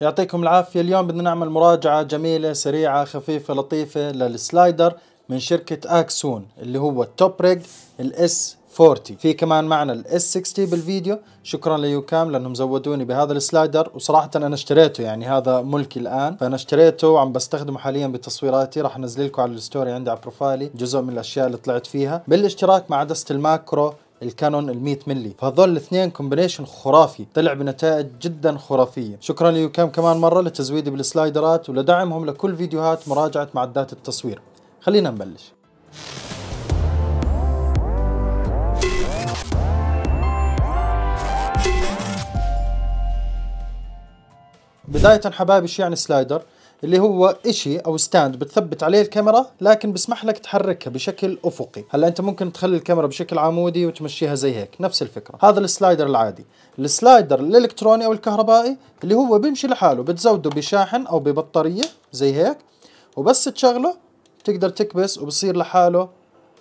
يعطيكم العافية اليوم بدنا نعمل مراجعة جميلة سريعة خفيفة لطيفة للسلايدر من شركة اكسون اللي هو التوب ريج الاس 40 في كمان معنا الاس 60 بالفيديو شكرا ليوكام لانهم زودوني بهذا السلايدر وصراحة انا اشتريته يعني هذا ملكي الان فانا اشتريته وعم بستخدمه حاليا بتصويراتي راح انزل لكم على الستوري عندي على بروفايلي جزء من الاشياء اللي طلعت فيها بالاشتراك مع عدسة الماكرو الكانون ال 100 ملي فهذول الاثنين كومبينيشن خرافي طلع بنتائج جدا خرافيه شكرا ليوكام كمان مره لتزويدي بالسلايدرات ولدعمهم لكل فيديوهات مراجعه معدات التصوير خلينا نبلش بداية حبايب ايش يعني سلايدر؟ اللي هو إشي أو ستاند بتثبت عليه الكاميرا لكن بسمح لك تحركها بشكل أفقي هلا أنت ممكن تخلي الكاميرا بشكل عمودي وتمشيها زي هيك نفس الفكرة هذا السلايدر العادي السلايدر الإلكتروني أو الكهربائي اللي هو بيمشي لحاله بتزوده بشاحن أو ببطارية زي هيك وبس تشغله تقدر تكبس وبصير لحاله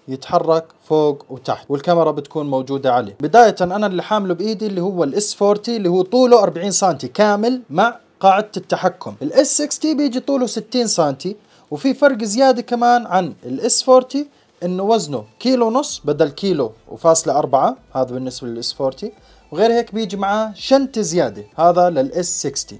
يتحرك فوق وتحت والكاميرا بتكون موجودة عليه بداية أنا اللي حامله بإيدي اللي هو الاس 40 اللي هو طوله 40 سم كامل مع قاعدة التحكم الاس 60 بيجي طوله 60 سنتي وفي فرق زيادة كمان عن الاس 40 انه وزنه كيلو ونص بدل كيلو وفاصلة أربعة هذا بالنسبة للاس 40 وغير هيك بيجي معاه شنطة زيادة هذا للاس 60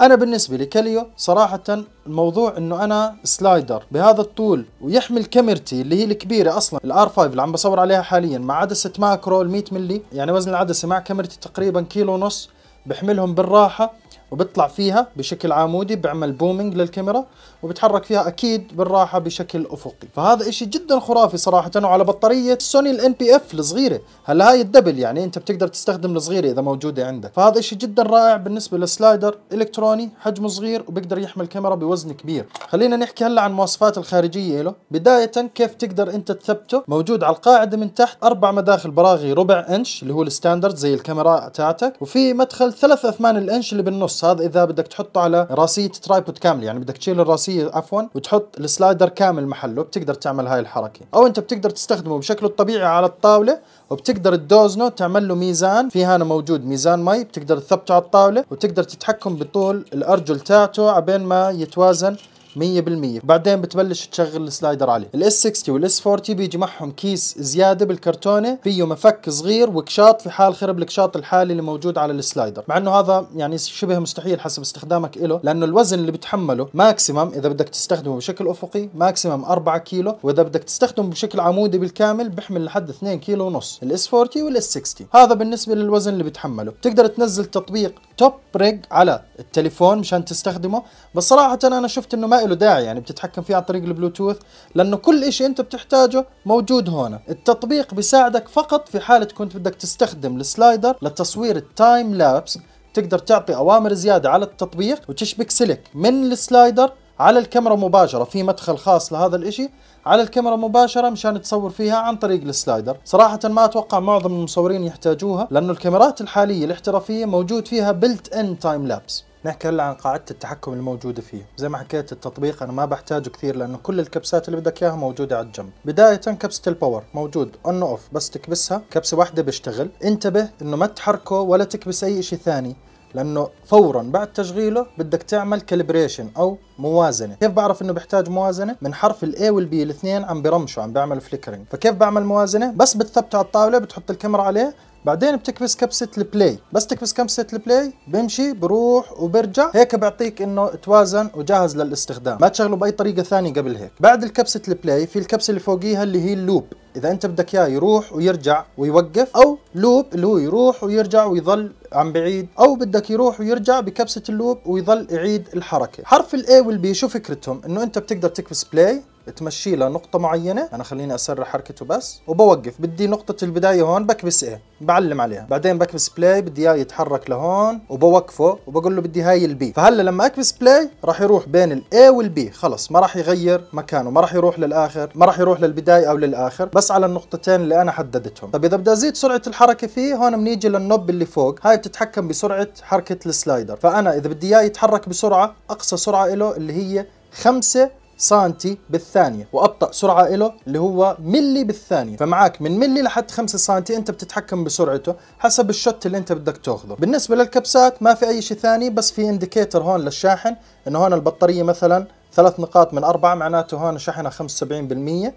انا بالنسبة لكاليو صراحة الموضوع انه انا سلايدر بهذا الطول ويحمل كاميرتي اللي هي الكبيرة اصلا الار 5 اللي عم بصور عليها حاليا مع عدسة ماكرو ال 100 ملي يعني وزن العدسة مع كاميرتي تقريبا كيلو ونص بحملهم بالراحة وبطلع فيها بشكل عمودي بيعمل بومينج للكاميرا وبتحرك فيها اكيد بالراحه بشكل افقي فهذا اشي جدا خرافي صراحه وعلى بطاريه سوني الان بي اف الصغيره هلا هاي الدبل يعني انت بتقدر تستخدم الصغيره اذا موجوده عندك فهذا اشي جدا رائع بالنسبه للسلايدر الكتروني حجمه صغير وبيقدر يحمل كاميرا بوزن كبير خلينا نحكي هلا عن المواصفات الخارجيه له بدايه كيف تقدر انت تثبته موجود على القاعده من تحت اربع مداخل براغي ربع انش اللي هو الستاندرد زي الكاميرا تاعتك وفي مدخل ثلاث اثمان الانش اللي بالنص هذا اذا بدك تحطه على راسيه ترايبود كامله يعني بدك تشيل الراسيه عفوا وتحط السلايدر كامل محله بتقدر تعمل هاي الحركه او انت بتقدر تستخدمه بشكله الطبيعي على الطاوله وبتقدر تدوزنه تعمل له ميزان في هنا موجود ميزان مي بتقدر تثبته على الطاوله وتقدر تتحكم بطول الارجل تاعته عبين ما يتوازن 100% بعدين بتبلش تشغل السلايدر عليه الاس 60 والاس 40 بيجي معهم كيس زياده بالكرتونه فيه مفك صغير وكشاط في حال خرب الكشاط الحالي اللي موجود على السلايدر مع انه هذا يعني شبه مستحيل حسب استخدامك له لانه الوزن اللي بتحمله ماكسيمم اذا بدك تستخدمه بشكل افقي ماكسيمم 4 كيلو واذا بدك تستخدمه بشكل عمودي بالكامل بيحمل لحد 2 كيلو ونص الاس 40 والاس 60 هذا بالنسبه للوزن اللي بتحمله بتقدر تنزل تطبيق توب ريج على التليفون مشان تستخدمه بس صراحه انا شفت انه ما ما له داعي يعني بتتحكم فيه عن طريق البلوتوث لانه كل شيء انت بتحتاجه موجود هون التطبيق بيساعدك فقط في حاله كنت بدك تستخدم السلايدر لتصوير التايم لابس تقدر تعطي اوامر زياده على التطبيق وتشبك سلك من السلايدر على الكاميرا مباشرة في مدخل خاص لهذا الاشي على الكاميرا مباشرة مشان تصور فيها عن طريق السلايدر صراحة ما اتوقع معظم المصورين يحتاجوها لانه الكاميرات الحالية الاحترافية موجود فيها بلت ان تايم لابس نحكي هلا عن قاعده التحكم الموجوده فيه زي ما حكيت التطبيق انا ما بحتاجه كثير لانه كل الكبسات اللي بدك اياها موجوده على الجنب بدايه كبسه الباور موجود اون اوف بس تكبسها كبسه واحده بيشتغل انتبه انه ما تحركه ولا تكبس اي شيء ثاني لانه فورا بعد تشغيله بدك تعمل كالبريشن او موازنه كيف بعرف انه بحتاج موازنه من حرف الاي والبي الاثنين عم برمشوا عم بيعملوا فليكرينج فكيف بعمل موازنه بس بتثبته على الطاوله بتحط الكاميرا عليه بعدين بتكبس كبسه البلاي بس تكبس كبسه البلاي بمشي بروح وبرجع هيك بيعطيك انه توازن وجاهز للاستخدام ما تشغله باي طريقه ثانيه قبل هيك بعد الكبسه البلاي في الكبسه اللي فوقيها اللي هي اللوب اذا انت بدك اياه يروح ويرجع ويوقف او لوب اللي هو يروح ويرجع ويظل عم بعيد او بدك يروح ويرجع بكبسه اللوب ويظل يعيد الحركه حرف الاي والبي شو فكرتهم انه انت بتقدر تكبس بلاي تمشي لها نقطة معينة أنا خليني أسرع حركته بس وبوقف بدي نقطة البداية هون بكبس إيه بعلم عليها بعدين بكبس بلاي بدي إياه يتحرك لهون وبوقفه وبقول له بدي هاي البي فهلا لما أكبس بلاي راح يروح بين الأي والبي خلص ما راح يغير مكانه ما راح يروح للآخر ما راح يروح للبداية أو للآخر بس على النقطتين اللي أنا حددتهم طب إذا بدي أزيد سرعة الحركة فيه هون بنيجي للنوب اللي فوق هاي بتتحكم بسرعة حركة السلايدر فأنا إذا بدي إياه يتحرك بسرعة أقصى سرعة له اللي هي خمسة سنتي بالثانية وأبطأ سرعة له اللي هو ملي بالثانية فمعاك من ملي لحد 5 سنتي أنت بتتحكم بسرعته حسب الشوت اللي أنت بدك تاخذه بالنسبة للكبسات ما في أي شيء ثاني بس في انديكيتر هون للشاحن إنه هون البطارية مثلا ثلاث نقاط من أربعة معناته هون شحنها 75%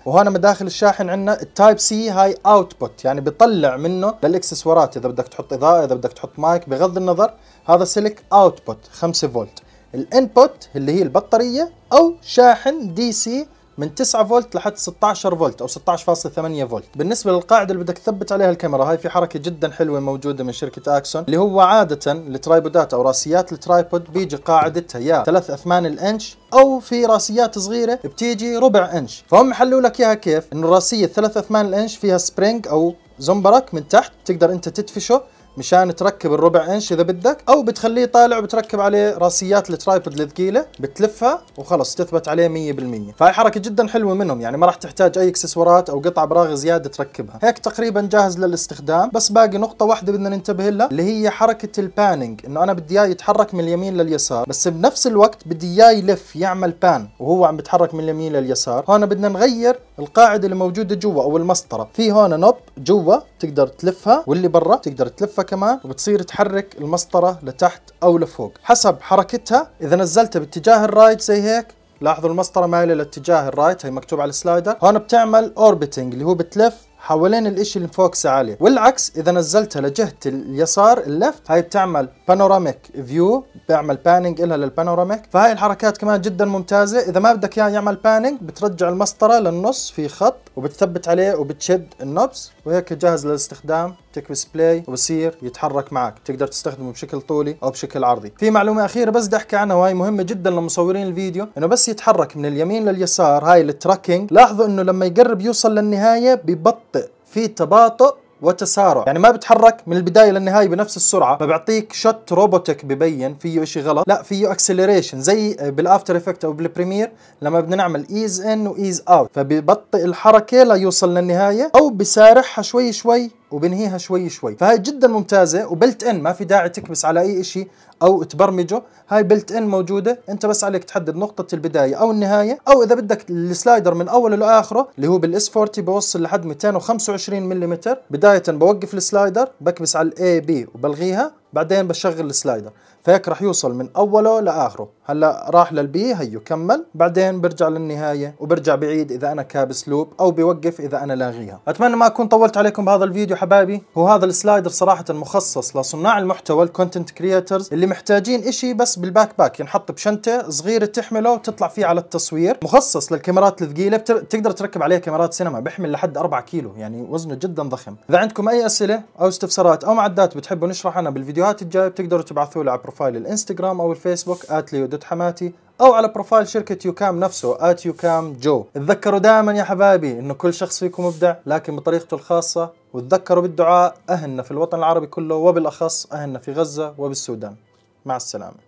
وهون مداخل الشاحن عندنا التايب سي هاي اوتبوت يعني بيطلع منه للإكسسوارات إذا بدك تحط إضاءة إذا بدك تحط مايك بغض النظر هذا سلك اوتبوت 5 فولت الانبوت اللي هي البطاريه او شاحن دي سي من 9 فولت لحد 16 فولت او 16.8 فولت بالنسبه للقاعده اللي بدك تثبت عليها الكاميرا هاي في حركه جدا حلوه موجوده من شركه اكسون اللي هو عاده الترايبودات او راسيات الترايبود بيجي قاعدتها يا 3 اثمان الانش او في راسيات صغيره بتيجي ربع انش فهم حلوا لك اياها كيف انه الراسيه 3 اثمان الانش فيها سبرينج او زنبرك من تحت تقدر انت تدفشه مشان تركب الربع انش اذا بدك او بتخليه طالع وبتركب عليه راسيات الترايبود الثقيله بتلفها وخلص تثبت عليه 100% فهي حركه جدا حلوه منهم يعني ما راح تحتاج اي اكسسوارات او قطع براغي زياده تركبها هيك تقريبا جاهز للاستخدام بس باقي نقطه واحده بدنا ننتبه لها اللي هي حركه الباننج انه انا بدي اياه يتحرك من اليمين لليسار بس بنفس الوقت بدي اياه يلف يعمل بان وهو عم بيتحرك من اليمين لليسار هون بدنا نغير القاعده اللي موجوده جوا او المسطره في هون نوب جوا تقدر تلفها واللي برا تقدر تلفها كمان وبتصير تحرك المسطره لتحت او لفوق حسب حركتها اذا نزلتها باتجاه الرايت زي هيك لاحظوا المسطرة مايلة لاتجاه الرايت هي مكتوب على السلايدر هون بتعمل اوربتنج اللي هو بتلف حوالين الاشي اللي فوق عالية والعكس اذا نزلتها لجهة اليسار اللفت هاي بتعمل بانوراميك فيو بيعمل باننج الها للبانوراميك فهاي الحركات كمان جدا ممتازة اذا ما بدك اياه يعمل باننج بترجع المسطرة للنص في خط وبتثبت عليه وبتشد النبس وهيك جاهز للاستخدام تكبس بلاي وبصير يتحرك معك تقدر تستخدمه بشكل طولي او بشكل عرضي في معلومة اخيرة بس بدي احكي عنها وهي مهمة جدا لمصورين الفيديو انه بس يتحرك من اليمين لليسار هاي التراكنج لاحظوا انه لما يقرب يوصل للنهاية ببطل في تباطؤ وتسارع يعني ما بتحرك من البدايه للنهايه بنفس السرعه ما بيعطيك شوت روبوتك ببين فيه شيء غلط لا فيه اكسلريشن زي بالافتر افكت او بالبريمير لما بدنا نعمل ايز ان وايز اوت فببطئ الحركه ليوصل للنهايه او بسارعها شوي شوي وبنهيها شوي شوي فهي جدا ممتازه وبلت ان ما في داعي تكبس على اي اشي او تبرمجه هاي بلت ان موجوده انت بس عليك تحدد نقطه البدايه او النهايه او اذا بدك السلايدر من اوله لاخره اللي هو بالاس 40 بوصل لحد 225 ملم بدايه بوقف السلايدر بكبس على الاي بي وبلغيها بعدين بشغل السلايدر فهيك رح يوصل من اوله لاخره هلا راح للبي هيو كمل بعدين برجع للنهايه وبرجع بعيد اذا انا كابس لوب او بوقف اذا انا لاغيها اتمنى ما اكون طولت عليكم بهذا الفيديو حبايبي هو هذا السلايدر صراحه مخصص لصناع المحتوى الكونتنت كرييترز اللي محتاجين إشي بس بالباك باك ينحط بشنطه صغيره تحمله وتطلع فيه على التصوير مخصص للكاميرات الثقيله بتر... تقدر تركب عليه كاميرات سينما بيحمل لحد 4 كيلو يعني وزنه جدا ضخم اذا عندكم اي اسئله او استفسارات او معدات بتحبوا نشرح عنها بالفيديو الفيديوهات الجايه بتقدروا تبعثوا لي على بروفايل الانستغرام او الفيسبوك @leo.hamati او على بروفايل شركه يوكام نفسه @يوكامجو تذكروا دائما يا حبايبي انه كل شخص فيكم مبدع لكن بطريقته الخاصه وتذكروا بالدعاء اهلنا في الوطن العربي كله وبالاخص اهلنا في غزه وبالسودان مع السلامه